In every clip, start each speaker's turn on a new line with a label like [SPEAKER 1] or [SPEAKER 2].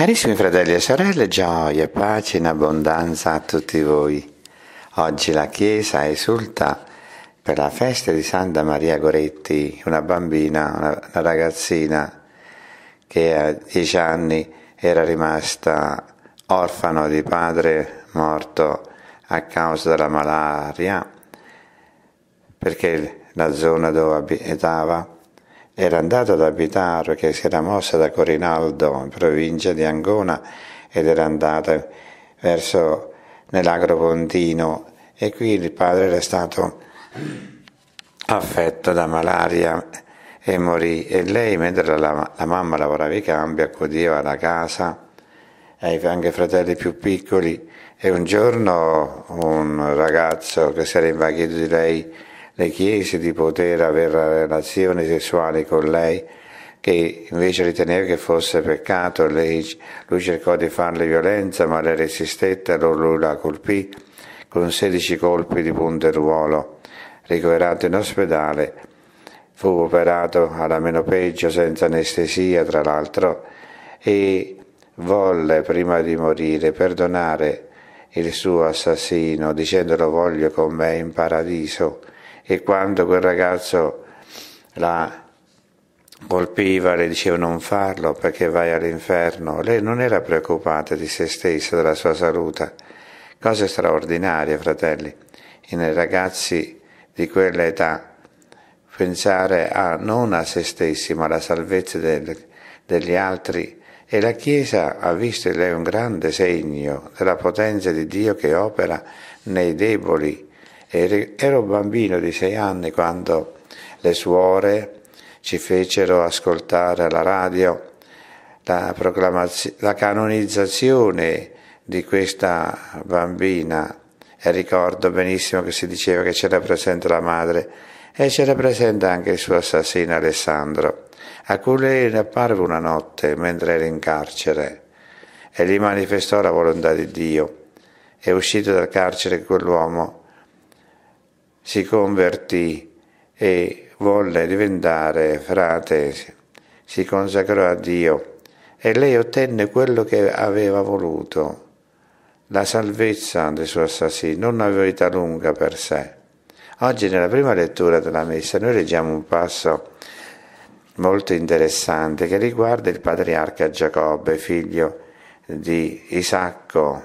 [SPEAKER 1] Carissimi fratelli e sorelle, gioia pace in abbondanza a tutti voi. Oggi la Chiesa esulta per la festa di Santa Maria Goretti, una bambina, una, una ragazzina che a dieci anni era rimasta orfano di padre morto a causa della malaria, perché la zona dove abitava era andato ad abitare, che si era mossa da Corinaldo in provincia di Angona ed era andata verso nell'agro pontino e qui il padre era stato affetto da malaria e morì e lei mentre la, la mamma lavorava i cambi accudiva la casa ai anche fratelli più piccoli e un giorno un ragazzo che si era invaghito di lei le chiese di poter avere relazioni sessuali con lei, che invece riteneva che fosse peccato, lei, lui cercò di farle violenza, ma le resistette, allora lui la colpì con 16 colpi di punteruolo. Ricoverato in ospedale, fu operato alla meno peggio, senza anestesia, tra l'altro, e volle, prima di morire, perdonare il suo assassino, dicendolo voglio con me in paradiso e quando quel ragazzo la colpiva, le diceva non farlo perché vai all'inferno, lei non era preoccupata di se stessa, della sua salute. Cose straordinarie, fratelli, in ragazzi di quella età pensare a, non a se stessi, ma alla salvezza del, degli altri e la Chiesa ha visto in lei un grande segno della potenza di Dio che opera nei deboli Ero bambino di sei anni quando le suore ci fecero ascoltare alla radio la, la canonizzazione di questa bambina e ricordo benissimo che si diceva che c'era presente la madre e c'era presente anche il suo assassino Alessandro, a cui lei ne apparve una notte mentre era in carcere e gli manifestò la volontà di Dio. È uscito dal carcere quell'uomo si convertì e volle diventare frate, si consacrò a Dio e lei ottenne quello che aveva voluto, la salvezza del suo assassino, non una vita lunga per sé. Oggi nella prima lettura della messa noi leggiamo un passo molto interessante che riguarda il patriarca Giacobbe, figlio di Isacco,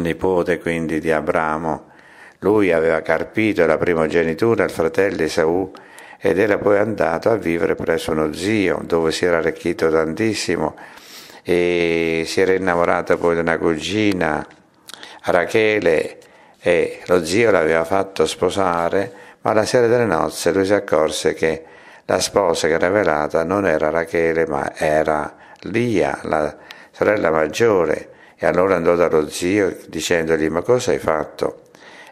[SPEAKER 1] nipote quindi di Abramo, lui aveva carpito la primogenitura al fratello Esaù ed era poi andato a vivere presso uno zio dove si era arricchito tantissimo e si era innamorato poi di una cugina, Rachele, e lo zio l'aveva fatto sposare, ma la sera delle nozze lui si accorse che la sposa che era velata non era Rachele ma era Lia, la sorella maggiore, e allora andò dallo zio dicendogli ma cosa hai fatto?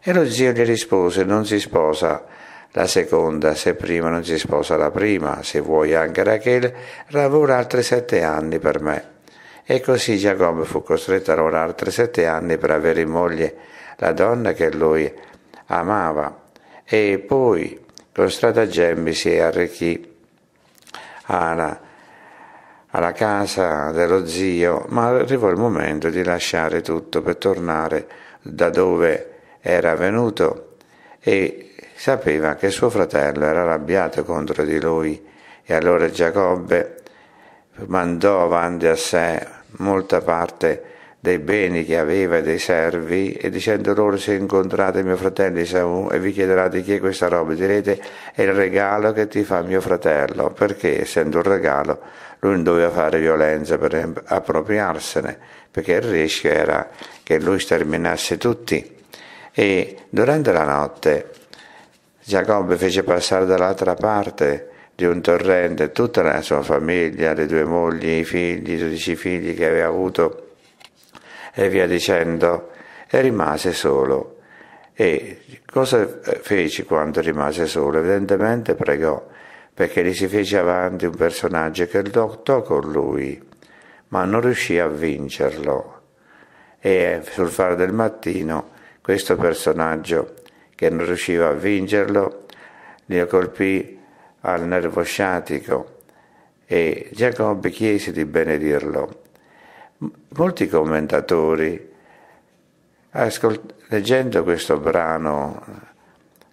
[SPEAKER 1] E lo zio gli rispose, non si sposa la seconda, se prima non si sposa la prima, se vuoi anche Rachele, lavora altri sette anni per me. E così Giacobbe fu costretto a lavorare altri sette anni per avere in moglie la donna che lui amava. E poi con stratagemmi si arricchì alla, alla casa dello zio, ma arrivò il momento di lasciare tutto per tornare da dove era venuto e sapeva che suo fratello era arrabbiato contro di lui e allora Giacobbe mandò avanti a sé molta parte dei beni che aveva dei servi e dicendo loro se incontrate mio fratello Isaù e vi chiederà di chi è questa roba direte è il regalo che ti fa mio fratello perché essendo un regalo lui non doveva fare violenza per appropriarsene perché il rischio era che lui sterminasse tutti e durante la notte Giacobbe fece passare dall'altra parte di un torrente tutta la sua famiglia, le due mogli, i figli, i dodici figli che aveva avuto e via dicendo, e rimase solo. E cosa fece quando rimase solo? Evidentemente pregò, perché gli si fece avanti un personaggio che lottò con lui, ma non riuscì a vincerlo. E sul fare del mattino questo personaggio, che non riusciva a vincerlo, lo colpì al nervo sciatico e Giacobbe chiese di benedirlo. Molti commentatori, ascolt- leggendo questo brano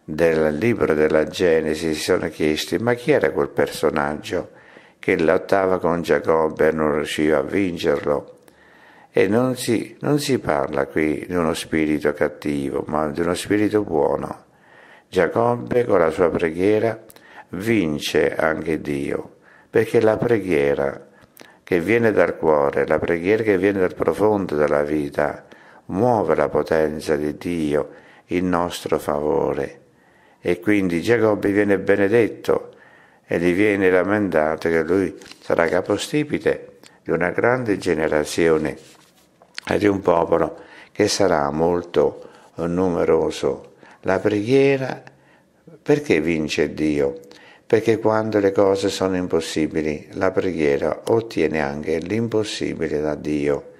[SPEAKER 1] del libro della Genesi, si sono chiesti ma chi era quel personaggio che lottava con Giacobbe e non riusciva a vincerlo? E non si, non si parla qui di uno spirito cattivo, ma di uno spirito buono. Giacobbe con la sua preghiera vince anche Dio, perché la preghiera che viene dal cuore, la preghiera che viene dal profondo della vita, muove la potenza di Dio in nostro favore. E quindi Giacobbe viene benedetto e gli viene lamentato che lui sarà capostipite di una grande generazione e di un popolo che sarà molto eh, numeroso. La preghiera perché vince Dio? Perché quando le cose sono impossibili, la preghiera ottiene anche l'impossibile da Dio,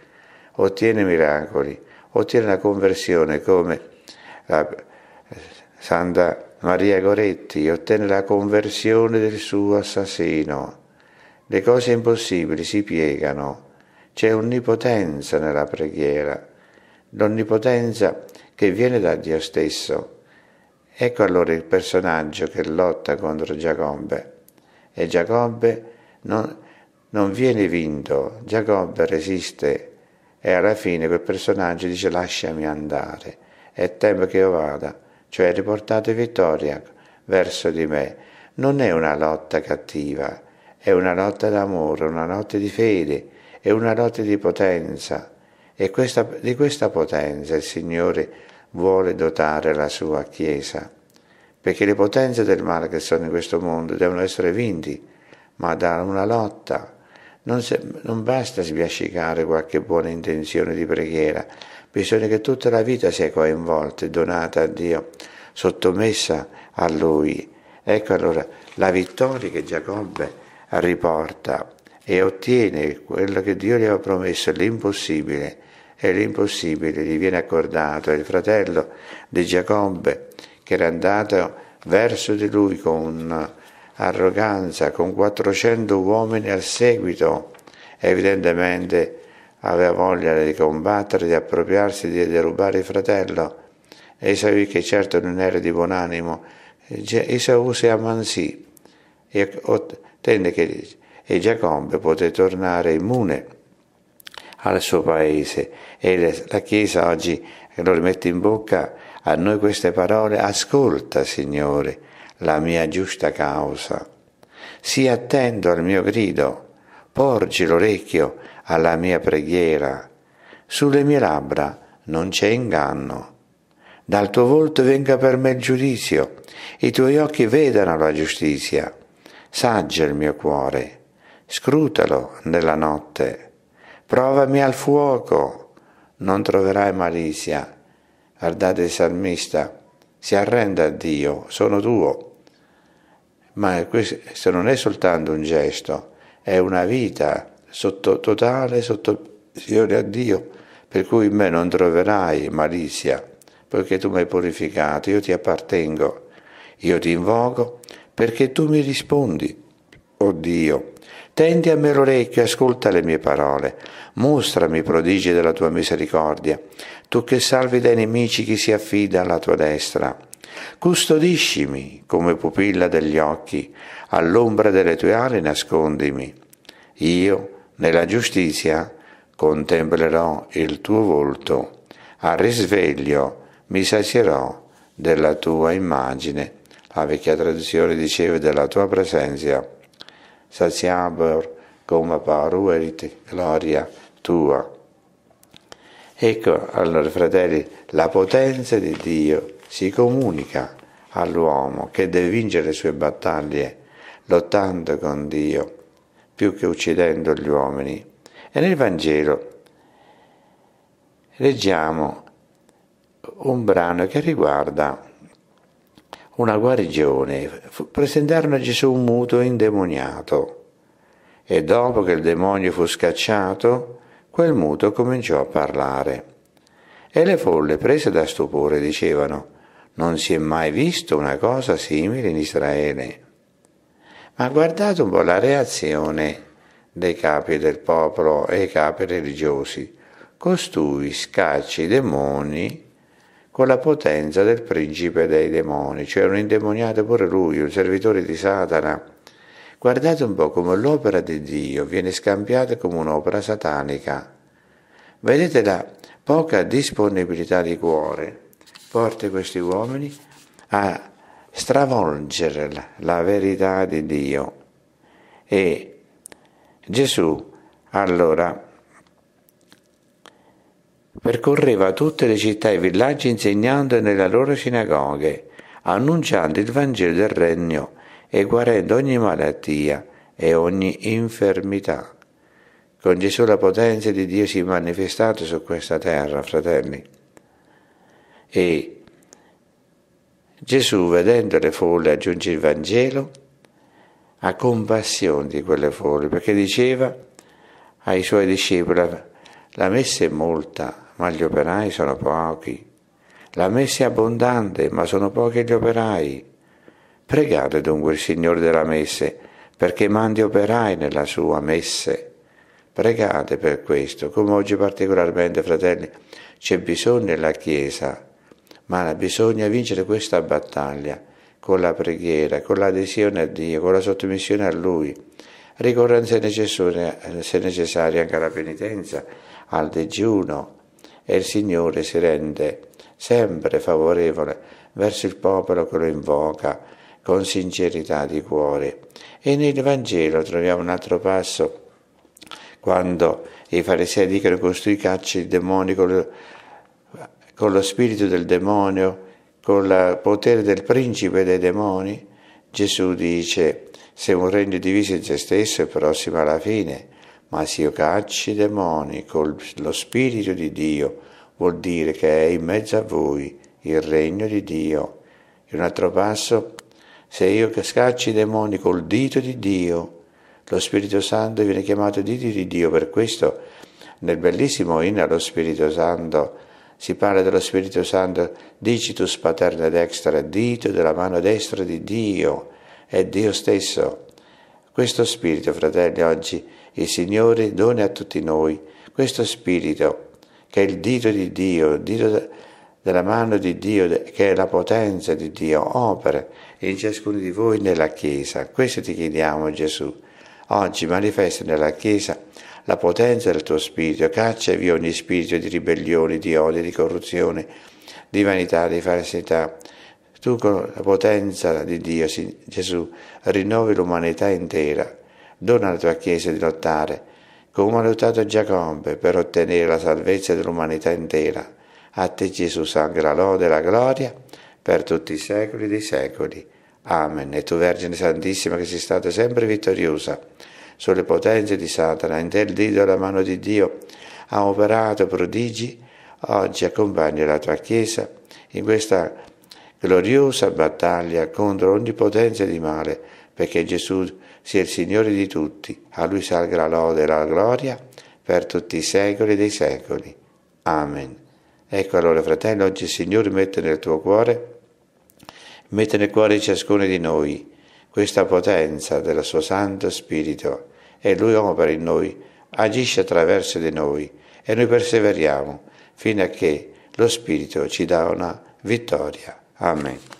[SPEAKER 1] ottiene miracoli, ottiene la conversione come la eh, Santa Maria Goretti ottiene la conversione del suo assassino. Le cose impossibili si piegano c'è onnipotenza nella preghiera, l'onnipotenza che viene da Dio stesso. Ecco allora il personaggio che lotta contro Giacobbe. E Giacobbe non, non viene vinto, Giacobbe resiste e alla fine quel personaggio dice lasciami andare, è tempo che io vada, cioè riportate vittoria verso di me. Non è una lotta cattiva, è una lotta d'amore, una lotta di fede, è una notte di potenza e questa, di questa potenza il Signore vuole dotare la sua Chiesa, perché le potenze del male che sono in questo mondo devono essere vinti, ma da una lotta. Non, se, non basta sbiascicare qualche buona intenzione di preghiera, bisogna che tutta la vita sia coinvolta e donata a Dio, sottomessa a Lui. Ecco allora la vittoria che Giacobbe riporta e ottiene quello che Dio gli aveva promesso, l'impossibile, e l'impossibile gli viene accordato. Il fratello di Giacobbe, che era andato verso di lui con arroganza, con 400 uomini al seguito, evidentemente aveva voglia di combattere, di appropriarsi, di derubare il fratello. Esaù che certo non era di buon animo, Esaù si ammansì e ottenne che e Giacombe poté tornare immune al suo paese e la Chiesa oggi lo rimette in bocca a noi queste parole, ascolta Signore la mia giusta causa, sii attento al mio grido, porgi l'orecchio alla mia preghiera, sulle mie labbra non c'è inganno. Dal tuo volto venga per me il giudizio, i tuoi occhi vedano la giustizia, saggia il mio cuore. Scrutalo nella notte, provami al fuoco, non troverai malizia. Guardate il salmista, si arrenda a Dio, sono tuo. Ma questo non è soltanto un gesto, è una vita sotto totale Signore a Dio, per cui in me non troverai malizia, poiché tu mi hai purificato, io ti appartengo, io ti invoco perché tu mi rispondi. O Dio, tendi a me l'orecchio, ascolta le mie parole, mostrami i prodigi della tua misericordia, tu che salvi dai nemici chi si affida alla tua destra. Custodiscimi come pupilla degli occhi, all'ombra delle tue ali nascondimi. Io, nella giustizia, contemplerò il tuo volto, al risveglio mi sazierò della tua immagine. La vecchia tradizione diceva della tua presenza saziaber con la parola gloria tua. Ecco, allora fratelli, la potenza di Dio si comunica all'uomo che deve vincere le sue battaglie lottando con Dio più che uccidendo gli uomini. E nel Vangelo leggiamo un brano che riguarda una guarigione, presentarono a Gesù un muto indemoniato. E dopo che il demonio fu scacciato, quel muto cominciò a parlare. E le folle, prese da stupore, dicevano, non si è mai visto una cosa simile in Israele. Ma guardate un po' la reazione dei capi del popolo e i capi religiosi. Costui scaccia i demoni con la potenza del principe dei demoni, cioè un indemoniato pure lui, un servitore di Satana. Guardate un po' come l'opera di Dio viene scambiata come un'opera satanica. Vedete la poca disponibilità di cuore porta questi uomini a stravolgere la, verità di Dio. E Gesù allora Percorreva tutte le città e i villaggi insegnando nelle loro sinagoghe, annunciando il Vangelo del Regno e guarendo ogni malattia e ogni infermità. Con Gesù la potenza di Dio si è manifestata su questa terra, fratelli. E Gesù, vedendo le folle, aggiunge il Vangelo, ha compassione di quelle folle, perché diceva ai suoi discepoli, la messa è molta, ma gli operai sono pochi. La messa è abbondante, ma sono pochi gli operai. Pregate dunque il Signore della messe, perché mandi operai nella sua messe. Pregate per questo, come oggi particolarmente, fratelli, c'è bisogno della Chiesa, ma bisogna vincere questa battaglia con la preghiera, con l'adesione a Dio, con la sottomissione a Lui, ricorrendo se necessario, se necessaria anche alla penitenza, al digiuno, e il Signore si rende sempre favorevole verso il popolo che lo invoca con sincerità di cuore. E nel Vangelo troviamo un altro passo quando i farisei dicono costui caccia il demonio con lo, con lo spirito del demonio, con il potere del principe dei demoni, Gesù dice se un regno diviso in se stesso è prossimo alla fine ma se io cacci i demoni con lo Spirito di Dio, vuol dire che è in mezzo a voi il regno di Dio. In un altro passo, se io scacci i demoni col dito di Dio, lo Spirito Santo viene chiamato dito di Dio, per questo nel bellissimo inno allo Spirito Santo si parla dello Spirito Santo, dicitus paterna dextra, dito della mano destra di Dio, è Dio stesso. Questo spirito, fratelli, oggi il Signore dona a tutti noi, questo spirito che è il dito di Dio, il dito della mano di Dio, che è la potenza di Dio, opera in ciascuno di voi nella Chiesa. Questo ti chiediamo, Gesù. Oggi manifesta nella Chiesa la potenza del tuo spirito, caccia via ogni spirito di ribellione, di odio, di corruzione, di vanità, di falsità, tu con la potenza di Dio, Gesù, rinnovi l'umanità intera. Dona alla tua Chiesa di lottare, come ha lottato Giacobbe, per ottenere la salvezza dell'umanità intera. A te Gesù sangue la lode e la gloria per tutti i secoli dei secoli. Amen. E tu Vergine Santissima che sei stata sempre vittoriosa sulle potenze di Satana, in te il interdito alla mano di Dio, ha operato prodigi, oggi accompagna la tua Chiesa in questa gloriosa battaglia contro ogni potenza di male, perché Gesù sia il Signore di tutti, a Lui salga la lode e la gloria per tutti i secoli dei secoli. Amen. Ecco allora, fratello, oggi il Signore mette nel tuo cuore, mette nel cuore di ciascuno di noi questa potenza del suo Santo Spirito e Lui opera in noi, agisce attraverso di noi e noi perseveriamo fino a che lo Spirito ci dà una vittoria. Amém.